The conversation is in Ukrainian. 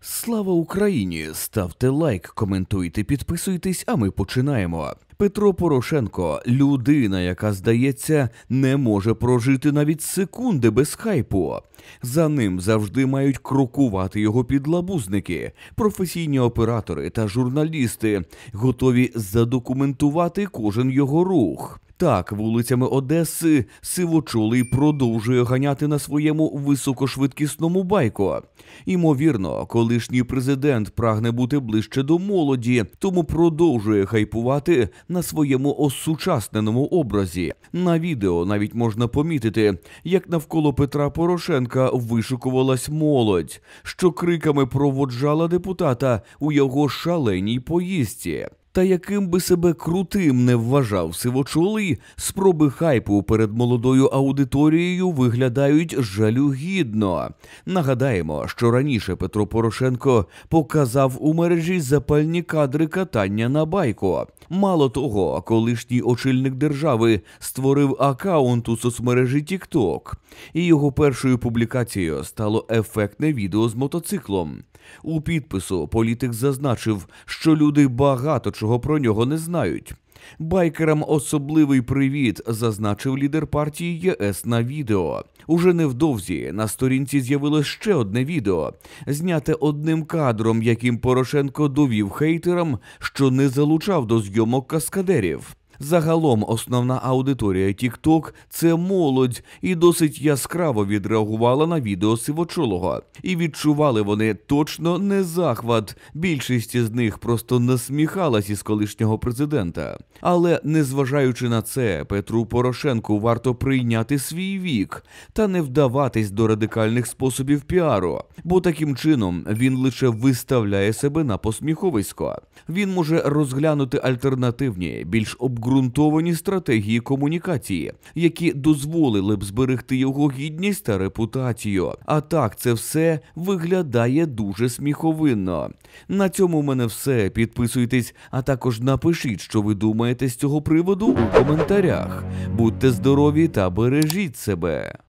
Слава Україні! Ставте лайк, коментуйте, підписуйтесь, а ми починаємо. Петро Порошенко людина, яка здається, не може прожити навіть секунди без хайпу. За ним завжди мають крокувати його підлабузники, професійні оператори та журналісти, готові задокументувати кожен його рух. Так, вулицями Одеси сивочолий продовжує ганяти на своєму високошвидкісному байку. Імовірно, колишній президент прагне бути ближче до молоді, тому продовжує хайпувати на своєму осучасненому образі. На відео навіть можна помітити, як навколо Петра Порошенка вишукувалась молодь, що криками проводжала депутата у його шаленій поїздці. Та яким би себе крутим не вважав сивочолий, спроби хайпу перед молодою аудиторією виглядають жалюгідно. Нагадаємо, що раніше Петро Порошенко показав у мережі запальні кадри катання на байку. Мало того, колишній очільник держави створив акаунт у соцмережі TikTok, і його першою публікацією стало ефектне відео з мотоциклом. У підпису політик зазначив, що люди багато чого про нього не знають. Байкерам особливий привіт, зазначив лідер партії ЄС на відео. Уже невдовзі на сторінці з'явилось ще одне відео, зняте одним кадром, яким Порошенко довів хейтерам, що не залучав до зйомок каскадерів. Загалом основна аудиторія TikTok – це молодь, і досить яскраво відреагувала на відео сивочолого. І відчували вони точно не захват. Більшість з них просто насміхалась із колишнього президента. Але незважаючи на це, Петру Порошенку варто прийняти свій вік та не вдаватись до радикальних способів піару, бо таким чином він лише виставляє себе на посміховисько. Він може розглянути альтернативні, більш обґрунтовані обґрунтовані стратегії комунікації, які дозволили б зберегти його гідність та репутацію. А так це все виглядає дуже сміховинно. На цьому в мене все. Підписуйтесь, а також напишіть, що ви думаєте з цього приводу у коментарях. Будьте здорові та бережіть себе.